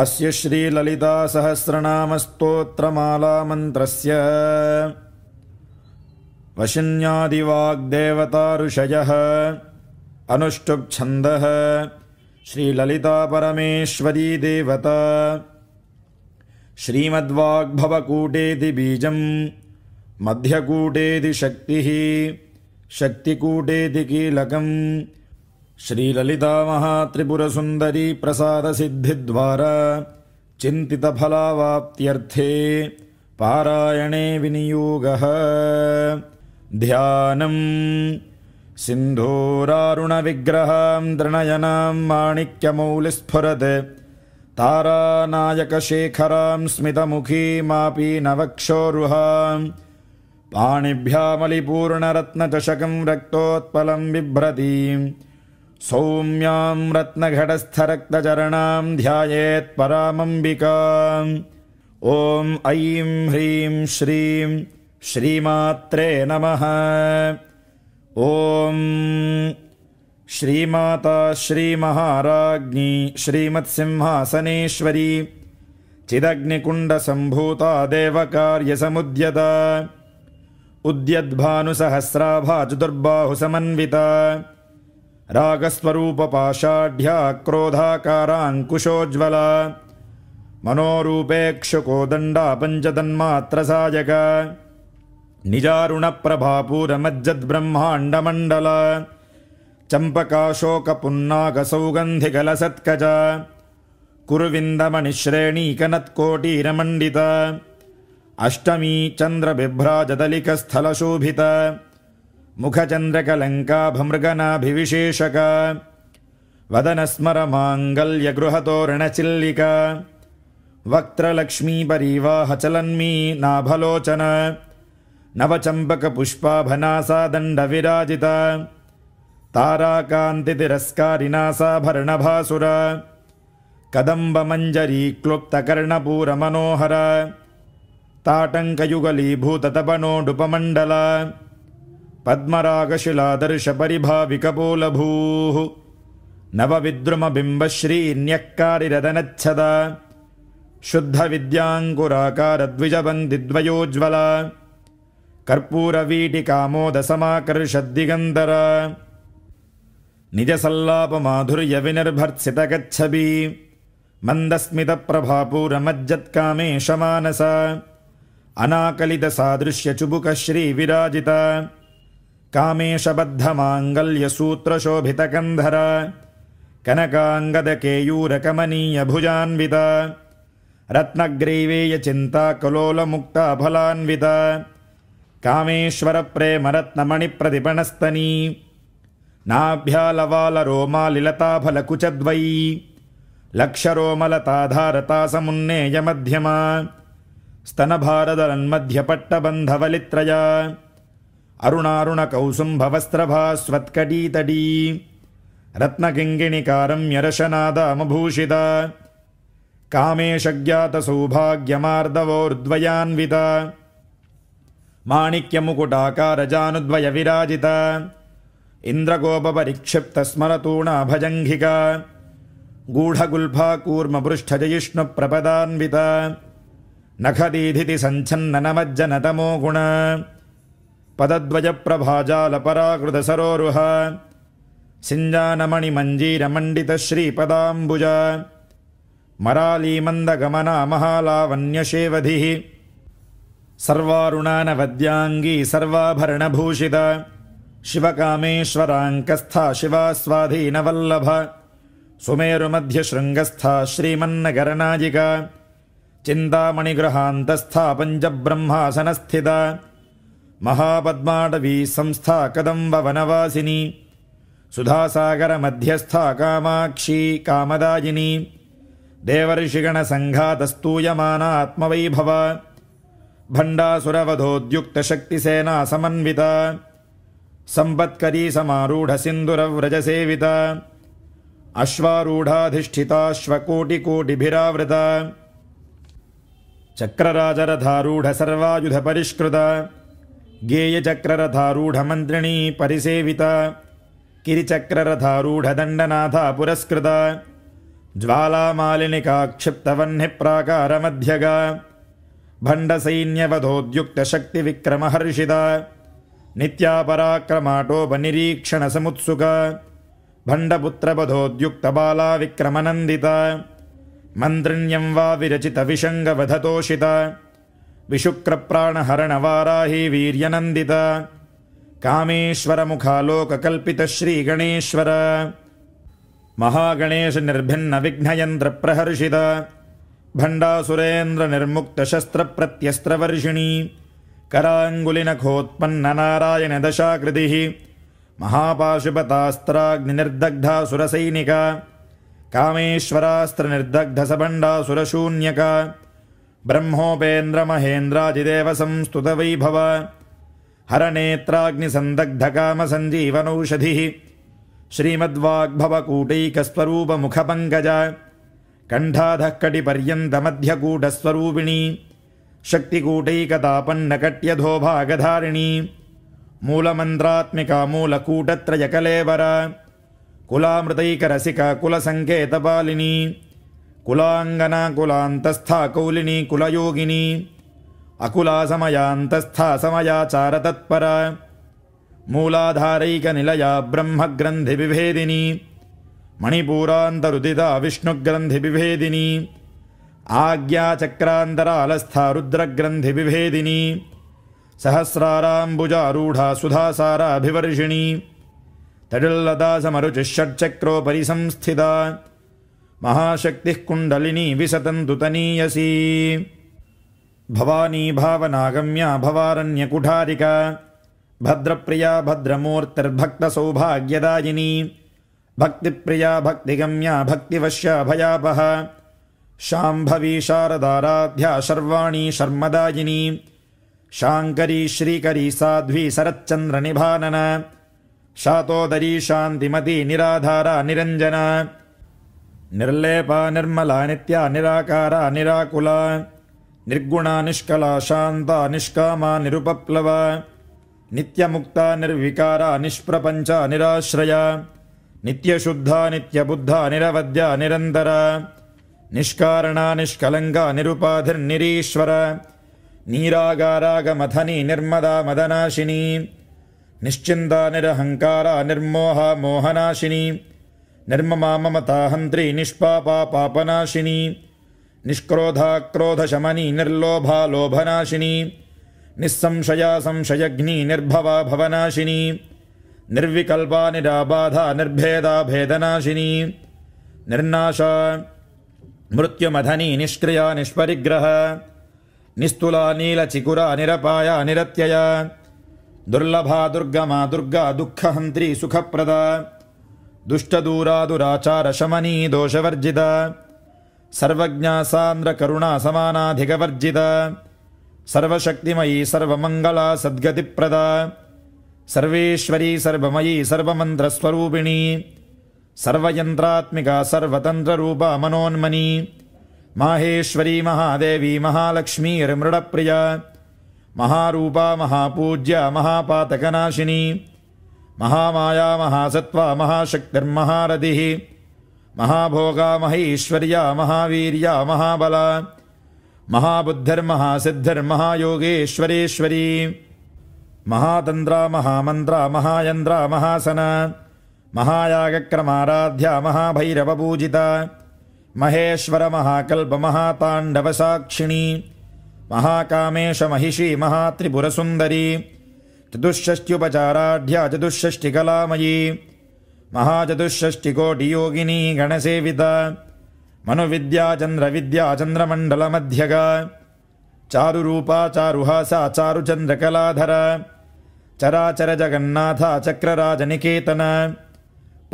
अस्य श्रीलितासहस्रनामस्तोत्रमालामन्त्रस्य वशिन्यादिवाग्देवताऋषयः अनुष्टुप्छन्दः श्रीललितापरमेश्वरी देवता श्रीमद्वाग्भवकूटेति बीजम् मध्यकूटेति शक्तिः शक्तिकूटेति कीलकम् महात्रिपुरसुन्दरी प्रसादसिद्धिद्वारा चिन्तितफलावाप्त्यर्थे पारायणे विनियोगः ध्यानम् सिन्धूरारुणविग्रहाम् दृणयनां माणिक्यमौलिस्फुरत् स्फुरत् तारानायकशेखराम् स्मितमुखी मापीनवक्षोरुहा पाणिभ्या मलिपूर्णरत्नचषकम् रक्तोत्पलम् सौम्यां रत्नघटस्थरक्तचरणां ध्यायेत् ध्यायेत्परामम्बिका ॐ ऐं ह्रीं श्रीं श्रीमात्रे नमः ॐ श्रीमाता श्रीमहाराज्ञी श्रीमत्सिंहासनेश्वरी चिदग्निकुण्डसम्भूता उद्यद्भानुसहस्राभा चतुर्बाहुसमन्विता रागस्वरूपपाशाढ्या क्रोधाकाराङ्कुशोज्ज्वल पञ्चतन्मात्रसायक निजारुणप्रभापूरमज्जद्ब्रह्माण्डमण्डल चम्पकाशोकपुन्नाकसौगन्धिगलसत्कजा अष्टमी चन्द्रबिभ्राजदलिकस्थलशोभित मुखचन्द्रकलङ्काभमृगनाभिविशेषक वदनस्मर माङ्गल्यगृहतो वक्त्रलक्ष्मीपरीवाहचलन्मी नाभलोचन नवचम्पकपुष्पाभनासादण्डविराजित ताराकान्ति तिरस्कारिनासाभरणभासुर कदम्बमञ्जरी क्लुप्तकर्णपूरमनोहर ताटङ्कयुगलीभूततपनोडुपमण्डल पद्मरागशिलादर्शपरिभाविकपोलभूः नवविद्रुमबिम्बश्रीन्यक्कारिरदनच्छदा शुद्धविद्याङ्कुराकारद्विजबन्दिद्वयोज्ज्वला कर्पूरवीटिकामोदसमाकर्षद्दिगन्धरा निजसल्लापमाधुर्यविनिर्भर्त्सितगच्छबी मन्दस्मितप्रभापूरमज्जत्कामेशमानस अनाकलितसादृश्यचुबुकश्रीविराजिता कामेशबद्धमाङ्गल्यसूत्रशोभितकन्धर माङ्गल्यसूत्रशोभितकन्धर कनकाङ्गदकेयूरकमनीयभुजान्वित रत्नग्रीवेयचिन्ता कामेश्वरप्रेमरत्नमणिप्रतिपणस्तनी नाभ्यालवालरोमालिलताफलकुचद्वयी लक्षरोमलताधारतासमुन्नेयमध्यमा समुन्नेयमध्यमा अरुणारुणकौसुम्भवस्त्रभा स्वत्कटीतटी रत्नकिङ्गिणि कारम्यरशनादमभूषित कामेशज्ञातसौभाग्यमार्दवोर्द्वयान्वित माणिक्यमुकुटाकारजानुद्वयविराजित इन्द्रगोपपरिक्षिप्तस्मरतूणाभजङ्घिका गूढगुल्फा कूर्मपृष्ठजयिष्णुप्रपदान्वित नखदीधिति पदद्वयप्रभाजालपराकृतसरोरुह सिञ्जानमणिमञ्जीरमण्डितश्रीपदाम्बुज मरालीमन्दगमनामहालावन्यशेवधिः सर्वारुणानवद्याङ्गी सर्वाभरणभूषित शिवकामेश्वराङ्कस्था शिवास्वाधीनवल्लभ सुमेरुमध्यशृङ्गस्था श्रीमन्नगरनायिका चिन्तामणिगृहान्तस्था पञ्चब्रह्मासनस्थिता महापद्माडवी संस्था कदम्बवनवासिनी सुधासागरमध्यस्था कामाक्षी कामदायिनी देवऋषिगणसङ्घातस्तूयमानात्मवैभव भण्डासुरवधोद्युक्तशक्तिसेना समन्विता सम्पत्करीसमारूढसिन्दुरव्रजसेविता अश्वारूढाधिष्ठिताश्वकोटिकोटिभिरावृता चक्रराजरधारूढसर्वायुधपरिष्कृता गेयचक्ररथारूढमन्त्रिणी परिसेविता किरिचक्ररथारूढदण्डनाथा पुरस्कृता ज्वालामालिनिका क्षिप्तवह्निप्राकारमध्यगा भण्डसैन्यवधोद्युक्तशक्तिविक्रमहर्षिता नित्यापराक्रमाटोपनिरीक्षणसमुत्सुका विक्रमनन्दिता मन्त्रिण्यं वा विरचितविषङ्गवधतोषिता विशुक्रप्राणहरणवाराही वीर्यनन्दिता कामेश्वरमुखालोककल्पितश्रीगणेश्वर महागणेशनिर्भिन्नविघ्नयन्त्रप्रहर्षित भण्डासुरेन्द्रनिर्मुक्तशस्त्रप्रत्यस्त्रवर्षिणी कराङ्गुलिनखोत्पन्ननारायणदशाकृतिः महापाशुपतास्त्राग्निर्दग्धासुरसैनिका कामेश्वरास्त्रनिर्दग्धसभण्डासुरशून्यका ब्रह्मोपेन्द्रमहेन्द्रादिदेवसंस्तुतवैभव हरनेत्राग्निसन्दग्धकामसञ्जीवनौषधिः श्रीमद्वाग्भवकूटैकस्वरूपमुखपङ्कज कण्ठाधः कटिपर्यन्तमध्यकूटस्वरूपिणी शक्तिकूटैकतापन्नकट्यधोभागधारिणी मूलमन्त्रात्मिका मूलकूटत्रयकलेवर कुलामृतैकरसिक कुलसङ्केतपालिनी कुलाङ्गना कुलान्तस्था कौलिनि कुलयोगिनि अकुलासमयान्तस्था समयाचार तत्परा मूलाधारैकनिलया ब्रह्मग्रन्थिविभेदिनी मणिपूरान्तरुदिता विष्णुग्रन्थिविभेदिनी आज्ञाचक्रान्तरालस्था रुद्रग्रन्थिविभेदिनी सहस्राराम्बुजारूढा सुधासाराभिवर्षिणि तडिल्लदासमरुचिषट्चक्रोपरिसंस्थिता महाशक्तिः कुण्डलिनी विशतन्तुतनीयसी भवानी भावनागम्या भवारण्यकुठारिका भद्रप्रिया भद्रमूर्तिर्भक्तसौभाग्यदायिनी भक्तिप्रिया भक्तिगम्या भक्तिवश्या भयापः शाम्भवी शारदाराध्या शर्वाणी शर्मदायिनी शाङ्करी श्रीकरी साध्वी शरच्चन्द्रनिभानन शातोदरी शान्तिमती निराधारा निरञ्जना निर्लेपा निर्मला नित्या निराकारा निराकुला निर्गुणा निष्कला शान्ता निष्कामा निरुपप्लवा नित्यमुक्ता निर्विकारा निष्प्रपञ्च निराश्रया नित्यशुद्धा नित्यबुद्धा निरवद्या निरन्तरा निष्कारणा निष्कलङ्गा निरुपाधिर्निरीश्वर नीरागारागमथनी निर्मदा मदनाशिनी निश्चिन्ता निरहङ्कारा मोहनाशिनी निर्ममा ममताहन्त्री निष्पापापनाशिनि निर्लोभा लोभनाशिनी निःसंशया संशयघ्नि निर्भवा भवनाशिनि निर्विकल्पा निराबाधा निर्भेदाभेदनाशिनि निर्नाशा मृत्युमधनि निष्क्रिया निष्परिग्रहा निस्तुला नीलचिकुरा निरपाया निरत्यया दुर्लभा दुर्गमा दुर्गा दुःखहन्त्री सुखप्रदा दुष्टदूरादुराचारशमनी दोषवर्जिता सर्वज्ञासान्द्रकरुणा समानाधिकवर्जिता सर्वशक्तिमयी सर्वमङ्गला सद्गतिप्रदा सर्वेश्वरी सर्वमयी सर्वमन्त्रस्वरूपिणी सर्वयन्त्रात्मिका सर्वतन्त्ररूपा मनोन्मनी माहेश्वरी महादेवी महालक्ष्मीर्मिडप्रिया महारूपा महापूज्या महापातकनाशिनी महामाया महासत्त्वा महाशक्तिर्महारथिः महाभोगा महैश्वर्या महावीर्या महाबला महाबुद्धिर्महासिद्धिर्महायोगेश्वरेश्वरी महातन्द्रा महामन्त्रा महायन्द्रा महासना महायागक्रमाराध्या महाभैरवपूजिता महेश्वरमहाकल्पमहाताण्डवसाक्षिणी महाकल्प महाताण्डवसाक्षिणी महाकामेशमहिषी महात्रिपुरसुन्दरी चतुष्षष्ट्युपचाराढ्या चतुष्षष्टिकलामयी महाचतुष्षष्टिकोटियोगिनी गणसेविता मनुविद्या चंद्रमंडल चन्द्रमण्डलमध्यगा चारुरूपा चारुहासा जगन्नाथ चक्रराज निकेतन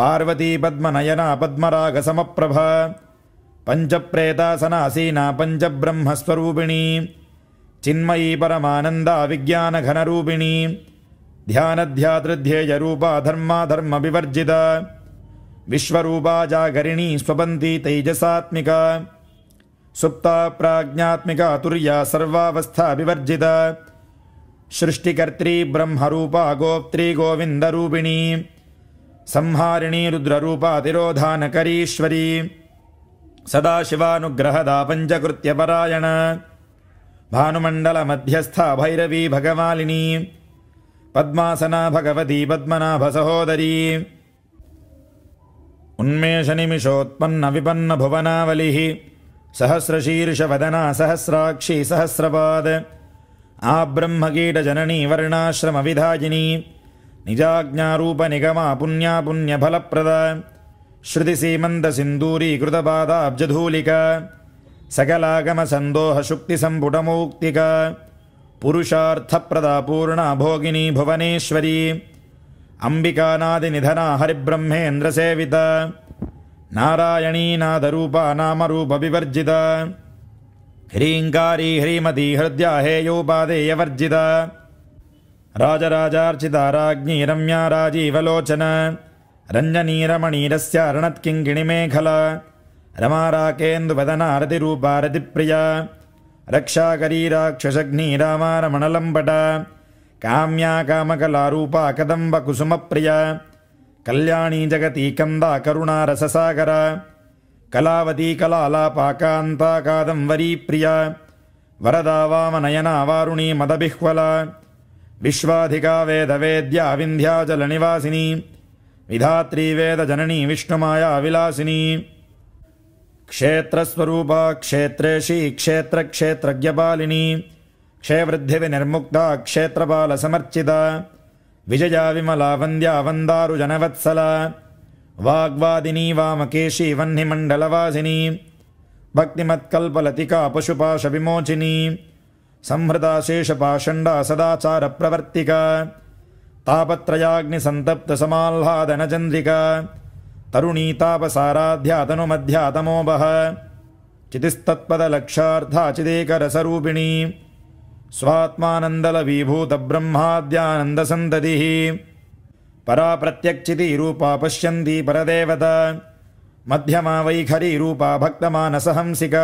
पार्वती पद्मनयना पंच प्रेतासनासीना पंच ब्रह्मस्वरूपिणी चिन्मयी परमानन्दा विज्ञानघनरूपिणी ध्यानध्यातृध्येयरूपा धर्माधर्मविवर्जिता विश्वरूपा जागरिणी स्वबन्ती तैजसात्मिका सुप्ता प्राज्ञात्मिका तुर्या विवर्जिता सृष्टिकर्त्री ब्रह्मरूपा गोप्त्री गोविन्दरूपिणी संहारिणी रुद्ररूपा तिरोधानकरीश्वरी सदाशिवानुग्रहदा पञ्चकृत्यपरायण भानुमण्डलमध्यस्था भैरवी भगवालिनी पद्मासना भगवती पद्मनाभसहोदरी उन्मेषनिमिषोत्पन्नविपन्नभुवनावलिः सहस्रशीर्षवदना सहस्राक्षी सहस्रपाद आब्रह्मकीटजननी वर्णाश्रमविधायिनी निजाज्ञारूपनिगमा पुण्यापुण्यफलप्रद श्रुतिसीमन्दसिन्दूरी सकलागमसन्दोहशुक्तिसम्भुटमौक्तिका पुरुषार्थप्रदा पूर्णा भोगिनी भुवनेश्वरी अम्बिकानादिनिधना हरिब्रह्मेन्द्रसेवित नारायणीनादरूपा नामरूपविवर्जित ह्रीङ्कारी ह्रीमती हृद्या हेयोपादेयवर्जित राजराजार्चिता राज्ञी रम्या राजीवलोचन रञ्जनी रमणीरस्याणत्किङ्गिणि मे रमाराकेन्दुवदनारतिरूपारतिप्रिया रतिरूपा रतिप्रिया रक्षाकरीराक्षसघ्नी काम्या कामकलारूपा कदम्बकुसुमप्रिया कल्याणी जगती कन्दा करुणारससागरा कलावती कलालापाकान्ताकादम्बरीप्रिया वरदा वामनयना वारुणी मदबिह्वला विश्वाधिका वेदवेद्या विन्ध्याचलनिवासिनी विष्णुमाया विलासिनी क्षेत्रस्वरूपा क्षेत्रेशी क्षेत्रक्षेत्रज्ञपालिनी क्षयवृद्धिविनिर्मुक्ता क्षेत्रपालसमर्चिता विजया विमला वन्द्या वन्दारुजनवत्सला वाग्वादिनी वामकेशी वह्निमण्डलवासिनी भक्तिमत्कल्पलतिका पशुपाशविमोचिनी संहृताशेषपाषण्डा सदाचारप्रवर्तिका तापत्रयाग्निसन्तप्तसमाह्लादनचन्द्रिका तरुणीतापसाराध्यातनुमध्यातमोभह चितिस्तत्पदलक्ष्यार्थाचिदेकरसरूपिणी स्वात्मानन्दलवीभूतब्रह्माद्यानन्दसन्दधिः पराप्रत्यक्षितिरूपा पश्यन्ती परदेवत मध्यमा वैखरीरूपा भक्तमानसहंसिक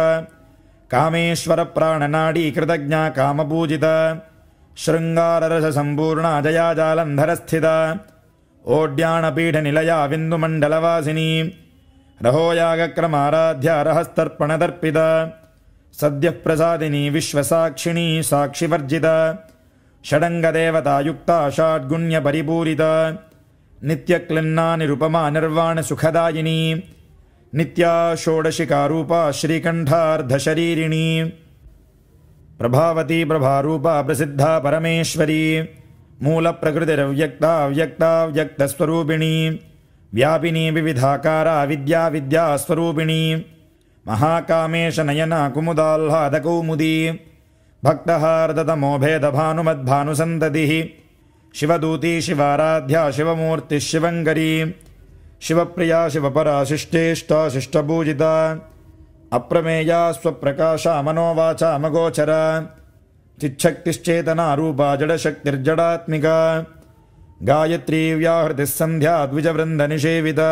कृतज्ञा कामपूजित शृङ्गाररससम्पूर्णा जया जालन्धरस्थिता ओड्यानपीठनिलयाविन्दुमण्डलवासिनी रहोयागक्रमाराध्या रहस्तर्पणदर्पिता सद्यः प्रसादिनि विश्वसाक्षिणि साक्षिवर्जिता षडङ्गदेवतायुक्ता षाद्गुण्यपरिपूरिता नित्यक्लिन्नानिरुपमा निर्वाणसुखदायिनी नित्या षोडशिकारूपा श्रीकण्ठार्धशरीरिणी प्रभावती प्रभारूपा प्रसिद्धा परमेश्वरी अव्यक्ता व्यक्तस्वरूपिणी व्यापिनी विविधाकारा विद्या विद्यास्वरूपिणी महाकामेश नयना कुमुदाह्लादकौमुदी भक्तहार्दतमो भेदभानुमद्भानुसन्धतिः शिवदूती शिवाराध्या शिवमूर्तिः शिवङ्करी शिवप्रिया शिवपरा शिष्टेष्टा शिष्टपूजिता अप्रमेया मगोचरा चिच्छक्तिश्चेतनारूपा जडशक्तिर्जडात्मिका गायत्री व्याहृतिस्सन्ध्या द्विजवृन्दनिषेविता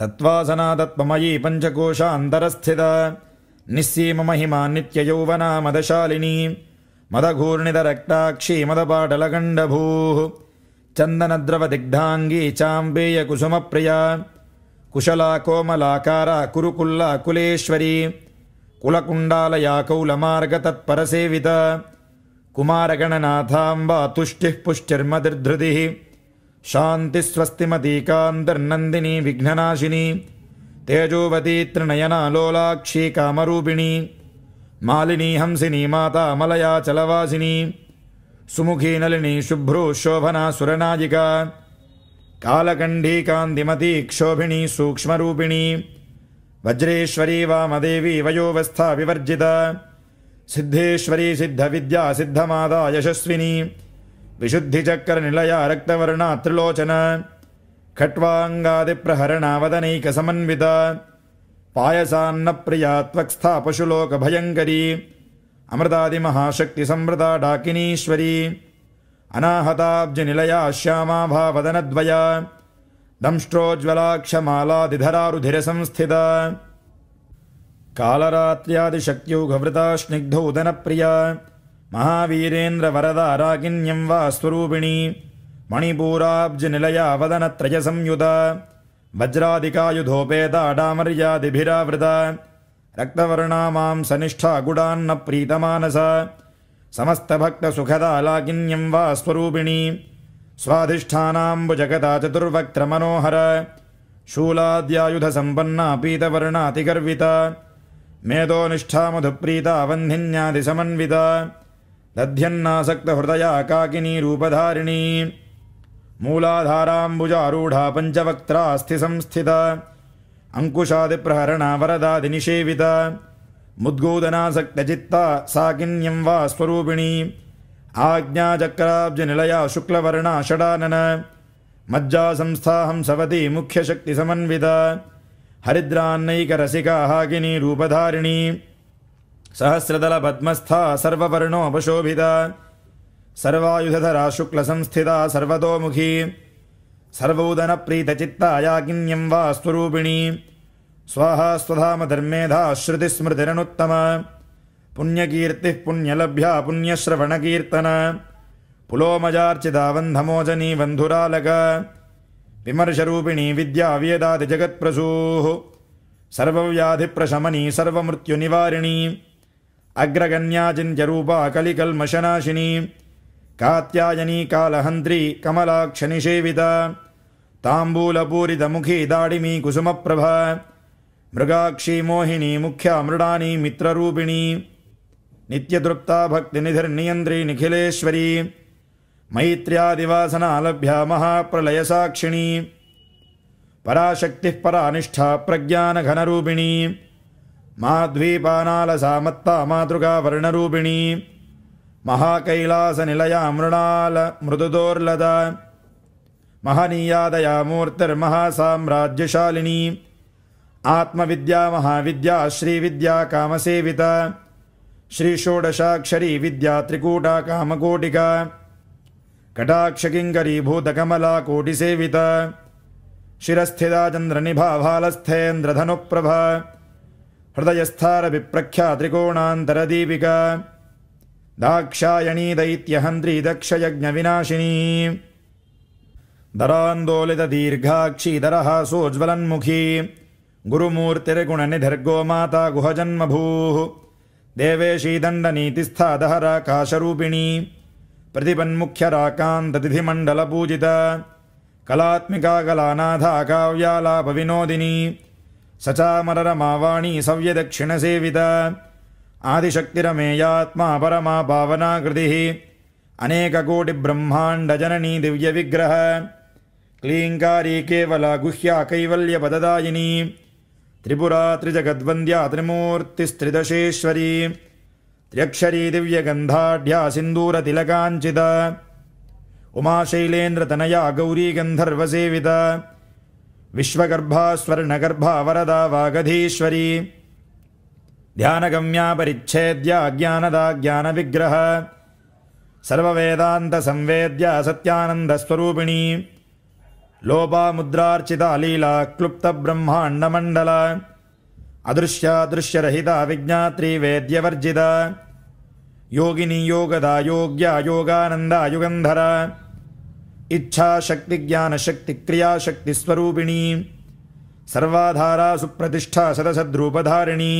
तत्त्वमयी पञ्चकोशान्तरस्थिता निःसीममहिमा नित्ययौवना मदशालिनी मदघूर्णितरक्ताक्षी मदपाटलगण्डभूः चन्दनद्रवदिग्धाङ्गी चाम्बेयकुसुमप्रिया कुशला कोमलाकारा कुरुकुल्ला कुलेश्वरी कुलकुण्डालया कौलमार्ग तत्परसेविता कुमारगणनाथाम्बा तुष्टिः पुष्टिर्मदिर्धृतिः शान्तिस्वस्तिमतीकान्तर्नन्दिनी विघ्ननाशिनी तेजोवती त्रिनयना लोलाक्षी कामरूपिणी मालिनी हंसिनी मातामलयाचलवासिनी सुमुखीनलिनी शुभ्र शोभना कालकण्ठी कालकण्ठीकान्तिमती क्षोभिणी सूक्ष्मरूपिणी वज्रेश्वरी वामदेवी वयोवस्था विवर्जिता सिद्धेश्वरी सिद्धविद्या सिद्धमादा यशस्विनी विशुद्धिचक्रनिलया रक्तवर्णा त्रिलोचना खट्वाङ्गादिप्रहरण वदनैकसमन्विता पायसान्नप्रिया त्वक्स्था पशुलोकभयङ्करी अमृतादिमहाशक्तिसंवृता डाकिनीश्वरी अनाहताब्जनिलया श्यामाभावदनद्वया दंष्टोज्वलाक्षमालादिधरारुधिरसंस्थिता कालरात्र्यादिशक्त्यौघवृता स्निग्धौदनप्रिया महावीरेन्द्रवरदाराकिन्यं वा स्वरूपिणी मणिपूराब्जनिलयावदनत्रयसंयुता वज्रादिकायुधोपेता डामर्यादिभिरावृता रक्तवर्णामां सनिष्ठा गुडान्न प्रीतमानस समस्तभक्तसुखदालाकिन्यम् वा स्वरूपिणी स्वाधिष्ठानाम्बुजगता चतुर्वक्त्रमनोहर शूलाद्यायुधसम्पन्ना पीतवर्णातिगर्विता मेधोनिष्ठामधुप्रीता वह्निन्यादिसमन्विता दध्यन्नासक्तहृदया काकिनी रूपधारिणी मूलाधाराम्बुजारूढा पञ्चवक्त्रास्थिसंस्थिता अङ्कुशादिप्रहरणा वरदादिनिषेविता मुद्गूदनासक्तचित्ता साकिन्यं वा स्वरूपिणी निलया शुक्लवर्ण षडानन मज्जा संस्था समन्विता हरिद्रान्नैक रसिका हागिनी रूपधारिणी सर्ववर्णो अपशोभिता सर्वायुधधरा शुक्लसंस्थिता सर्वतोमुखी सर्वोदनप्रीतचित्ता याकिन्यं वा स्वरूपिणी स्वाहा श्रुति श्रुतिस्मृतिरनुत्तमा पुण्यकीर्तिः पुण्यलभ्या पुण्यश्रवणकीर्तन पुलोमजार्चिता बन्धमोजनी वन्धुरालक विमर्शरूपिणि विद्यावेदादिजगत्प्रसूः सर्वव्याधिप्रशमनी सर्वमृत्युनिवारिणी अग्रगण्याचिन्त्यरूपा कलिकल्मशनाशिनी कात्यायनी कालहन्त्री कमलाक्षनिषेविता ताम्बूलपूरितमुखी दाडिमी कुसुमप्रभा मोहिनी मुख्या मृडानी मित्ररूपिणी नित्यतृप्ता भक्तिनिधिर्नियन्द्री निखिलेश्वरी मैत्र्यादिवासनालभ्या महाप्रलयसाक्षिणी पराशक्तिः परानिष्ठा प्रज्ञानघनरूपिणी माध्वीपानालसामत्ता मातृगावर्णरूपिणी महाकैलासनिलया मृणालमृदुदोर्लदा महनीयादया मूर्तिर्महासाम्राज्यशालिनी आत्मविद्या महाविद्या श्रीविद्या कामसेविता श्रीषोडशाक्षरी विद्या त्रिकूटा कामकोटिका भूतकमला कोटिसेविता शिरस्थिता चन्द्रनिभा भालस्थेन्द्रधनुप्रभा हृदयस्थारविप्रख्या त्रिकोणान्तरदीपिका दाक्षायणी दैत्यहन्त्री दक्षयज्ञविनाशिनी दरान्दोलितदीर्घाक्षीदरहासोज्ज्वलन्मुखी गुरुमूर्तिर्गुणनिधर्गो माता गुहजन्मभूः देवेशीदण्डनीतिस्था दहराकाशरूपिणि प्रतिपन्मुख्यराकान्ततिथिमण्डलपूजित कलानाथा काव्यालापविनोदिनी स सचामररमावाणी सव्यदक्षिणसेवित आदिशक्तिरमेयात्मा पावनाकृतिः अनेककोटिब्रह्माण्डजननी दिव्यविग्रह क्लीङ्कारी केवला गुह्या कैवल्यपददायिनी त्रिपुरा त्रिजगद्वन्द्या त्रिमूर्तिस्त्रिदशेश्वरी त्र्यक्षरी दिव्यगन्धाढ्या सिन्दूरतिलकाञ्चित उमाशैलेन्द्रतनया गौरीगन्धर्वसेवित वरदा वागधीश्वरी ध्यानगम्या परिच्छेद्या ज्ञानदा ज्ञानविग्रह सर्ववेदान्तसंवेद्या सत्यानन्दस्वरूपिणी लोपामुद्रार्चिता लीला क्लुप्तब्रह्माण्डमण्डला अदृश्यादृश्यरहिता विज्ञात्रिवेद्यवर्जिता योगिनी योगदा योग्या योगानन्दायुगन्धरा इच्छाशक्तिज्ञानशक्तिक्रियाशक्तिस्वरूपिणी सर्वाधारा सुप्रतिष्ठा सदसद्रूपधारिणी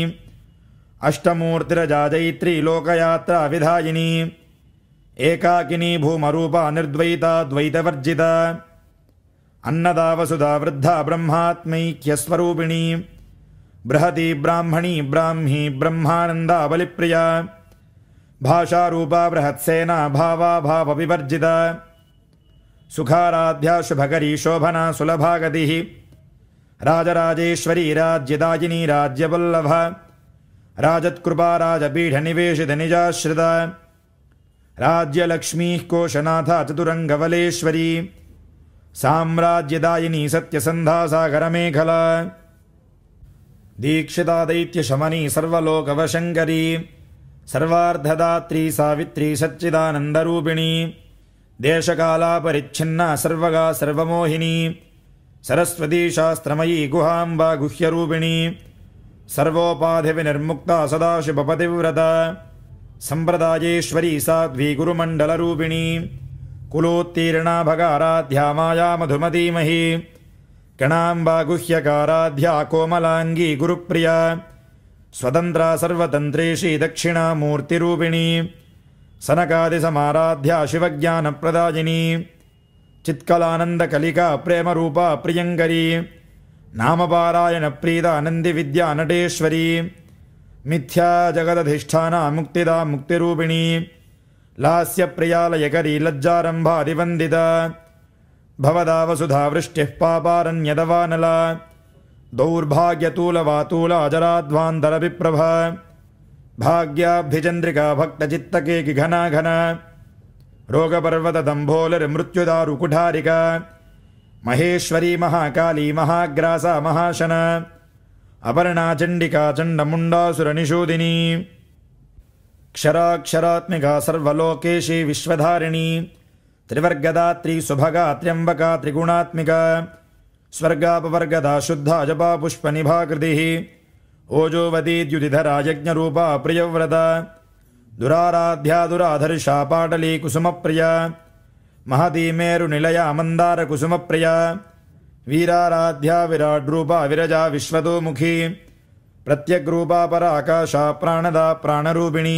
लोकयात्रा विधायिनी एकाकिनी भूमरूपा द्वैतवर्जिता अन्नदा वसुधा वृद्धा ब्रह्मात्मैक्यस्वरूपिणी बृहती ब्राह्मणी ब्राह्मी बलिप्रिया भाषारूपा बृहत्सेना भावाभावविवर्जिता शुभकरी शोभना सुलभागतिः राजराजेश्वरी राज्यदायिनी राज्यवल्लभा राजत्कृपा राजपीठनिवेशदनिजाश्रिता राज्यलक्ष्मीः कोशनाथा चतुरङ्गवलेश्वरी साम्राज्यदायिनी दीक्षिता दैत्यशमनी सर्वलोकवशङ्करी सर्वार्धदात्री सावित्री सच्चिदानन्दरूपिणी देशकालापरिच्छिन्ना सर्वगा सर्वमोहिनी सरस्वतीशास्त्रमयी गुहाम्बा गुह्यरूपिणी सर्वोपाधिविनिर्मुक्ता सदाशुभपतिव्रता सम्प्रदायेश्वरी साध्वी गुरुमण्डलरूपिणी कुलोत्तीर्णाभगाराध्या मधुमतीमहि कणाम्बा गुह्यकाराध्या कोमलाङ्गी गुरुप्रिया स्वतन्त्रा सर्वतन्त्रेशी दक्षिणामूर्तिरूपिणी सनकादिसमाराध्या शिवज्ञानप्रदायिनी चित्कलानन्दकलिका प्रेमरूपा प्रियङ्करी नामपारायणप्रीता नन्दिविद्यानटेश्वरी मिथ्याजगदधिष्ठाना मुक्तिदा मुक्तिरूपिणी लास्यप्रियालयकरी लज्जारम्भादिवन्दित भवदा वसुधा वृष्टिः पापारन्यदवानला दौर्भाग्यतूलवातूलाजराध्वान्तरविप्रभा भाग्याभ्यचन्द्रिका भक्तचित्तकेकि घना घन महेश्वरी महाकाली महाग्रासा महाशन अपर्णाचण्डिका चण्डमुण्डासुरनिषूदिनी क्षराक्षरात्मिका सर्वलोकेशी विश्वधारिणी त्रिवर्गदा त्र्यम्बका त्रिगुणात्मिका स्वर्गापवर्गदा शुद्धा जपा पुष्पनिभाकृतिः ओजोवदी द्युदिधरा यज्ञरूपा प्रियव्रता दुराराध्या दुराधर्षा पाटलीकुसुमप्रिया महती मेरुनिलया मन्दारकुसुमप्रिया वीराराध्या विराड्रूपा विरजा विश्वतोमुखी प्रत्यग्रूपा पराकाशा प्राणदा प्राणरूपिणी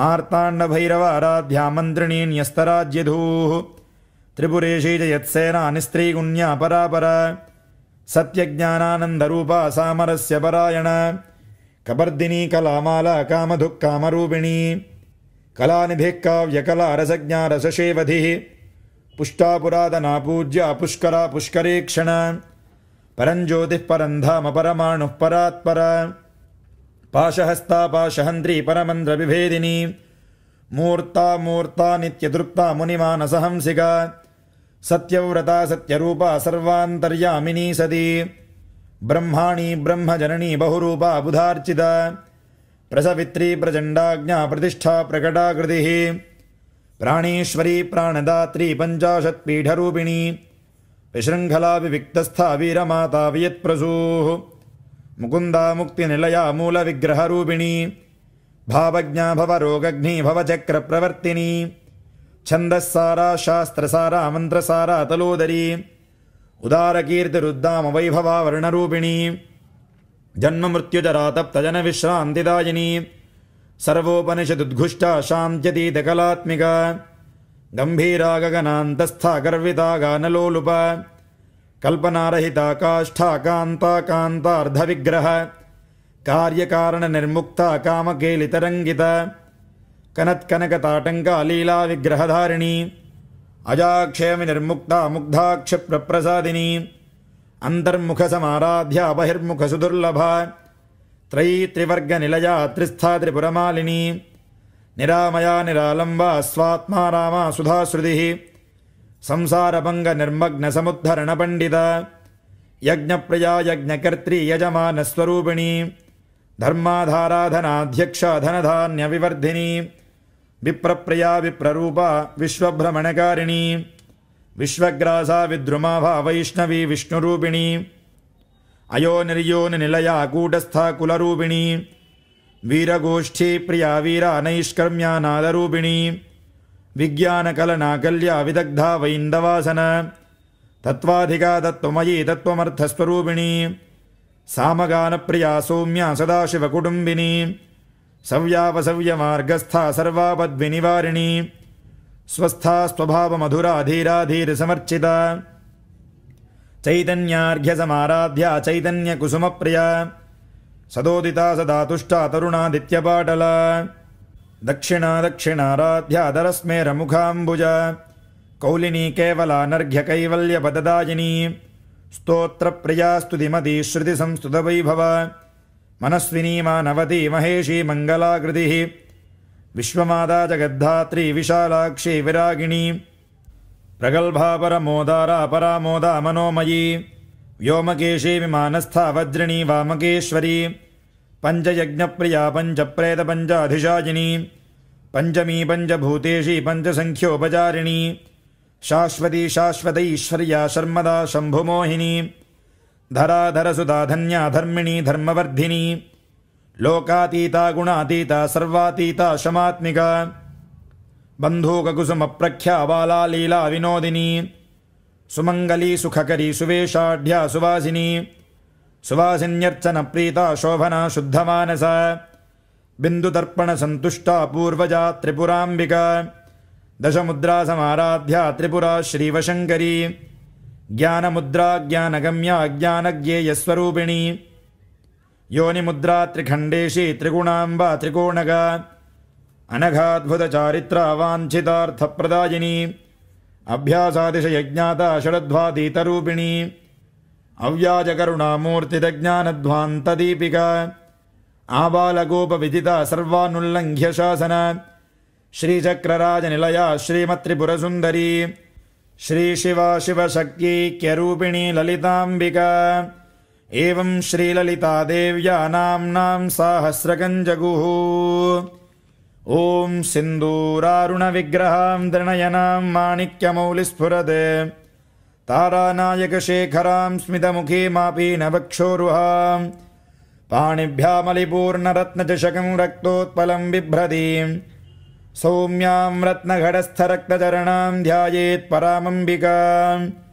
मार्ताण्डभैरवाराध्यामन्त्रिणी न्यस्तराज्यधूः त्रिपुरेशी जयत्सेनानिस्त्रीगुण्यापरापरा सत्यज्ञानानन्दरूपा सामरस्यपरायण कबर्दिनी कलामाला कलानिधिः काव्यकला रसज्ञा रससेवधिः पूज्या पुष्करा पुष्करेक्षण परञ्ज्योतिः परं धाम परमाणुः परात्पर पाशहस्ता पाशहन्त्री परमन्द्रविभेदिनी मूर्ता मूर्ता नित्यतृप्ता मुनिमानसहंसिका सत्यव्रता सत्यरूपा सर्वान्तर्यामिनी सती ब्रह्माणि ब्रह्मजननी बहुरूपा बुधार्चिता प्रसवित्री प्रचण्डाज्ञा प्रतिष्ठा प्रकटाकृतिः प्राणीश्वरी पञ्चाशत्पीठरूपिणी विशृङ्खला विविक्तस्था वियत्प्रसूः मुकुन्दा मूलविग्रहरूपिणी भावज्ञा भवरोगघ्नी भवचक्रप्रवर्तिनी छन्दःसारा शास्त्रसारा मन्त्रसारा तलोदरी उदारकीर्तिरुद्धामवैभवा वर्णरूपिणी जन्ममृत्युजरातप्तजनविश्रान्तिदायिनी सर्वोपनिषदुद्घुष्टा शान्त्यतीतकलात्मिका गम्भीरागगनान्तस्था गर्विता गानलोलुपा कल्पनारहिता कान्तार्धविग्रह कार्यकारणनिर्मुक्ता कामकेलितरङ्गित कनत्कनकताटङ्का लीलाविग्रहधारिणी अजाक्षयमिनिर्मुक्ता अन्तर्मुखसमाराध्या बहिर्मुखसुदुर्लभा त्रिस्था त्रिपुरमालिनी निरामया निरालम्बा स्वात्मा रामा सुधाश्रुतिः श्रुतिः संसारभङ्गनिर्मग्नसमुद्धरणपण्डिता यज्ञप्रिया यजमानस्वरूपिणी धर्माधाराधनाध्यक्षा धनधान्यविवर्धिनी विप्रप्रिया विप्ररूपा विश्वभ्रमणकारिणी विश्वग्रासा विद्रुमाभा वैष्णवी विष्णुरूपिणी कुलरूपिणी वीरगोष्ठीप्रिया वीरानैष्कर्म्या नादरूपिणी विज्ञानकलनाकल्या विदग्धा वैन्दवासन तत्त्वाधिका तत्त्वमयी तत्त्वमर्थस्वरूपिणी सामगानप्रिया सौम्या सदाशिवकुटुम्बिनी सव्यापसव्यमार्गस्था सर्वापद्विनिवारिणी स्वस्था स्वभावमधुरा धीराधीरसमर्चिता चैतन्यार्घ्यसमाराध्या चैतन्यकुसुमप्रिया सदोदिता सदातुष्टा तरुणादित्यपाटला दक्षिणा दक्षिणाराध्यादरस्मेरमुखाम्बुज कौलिनी केवला नर्घ्यकैवल्यपददायिनी स्तुतिमती श्रुतिसंस्तुतवैभव मनस्विनी मानवती महेशी मङ्गलाकृतिः विश्वमादा जगद्धात्री विशालाक्षि विरागिणी प्रगल्भापरमोदारा परामोदा मनोमयी व्योमकेशी वज्रिणी वामकेश्वरी पञ्चयज्ञप्रिया पञ्चप्रेतपञ्चाधिशायिनी पञ्चमी पञ्चभूतेशी पञ्चसङ्ख्योपचारिणी शाश्वती शाश्वतैश्वर्या शर्मदा शम्भुमोहिनी धराधरसुधा धन्या धर्मिणी धर्मवर्धिनी लोकातीता गुणातीता सर्वातीता शमात्मिका बन्धूककुसुमप्रख्या बाला लीला विनोदिनी सुमंगली सुखकरी सुवेशाढ़ सुवासिनी प्रीता शोभना बिंदुतर्पण संतुष्टा पूर्वजा मुद्रा समाराध्या त्रिपुरा श्रीवशङ्करी ज्ञानमुद्रा ज्ञानगम्या योनि मुद्रा त्रिखंडेशी त्रिगुणांबा त्रिकोणगा वांछितार्थ प्रदायिनी अभ्यासादिशयज्ञाता शरध्वातीतरूपिणी अव्याजकरुणा आबालगोपविदिता सर्वानुल्लङ्घ्यशासन श्रीचक्रराजनिलया श्रीमत्रिपुरसुन्दरी श्रीशिवा ललिताम्बिका एवं नाम्नां ॐ सिन्दूरारुणविग्रहां दृणयनां माणिक्यमौलिस्फुरदे तारानायकशेखरां स्मितमुखी मापीनभक्षोरुहां पाणिभ्यामलिपूर्णरत्नचषकं रक्तोत्पलं बिभ्रती सौम्यां रत्नघटस्थरक्तचरणां ध्यायेत्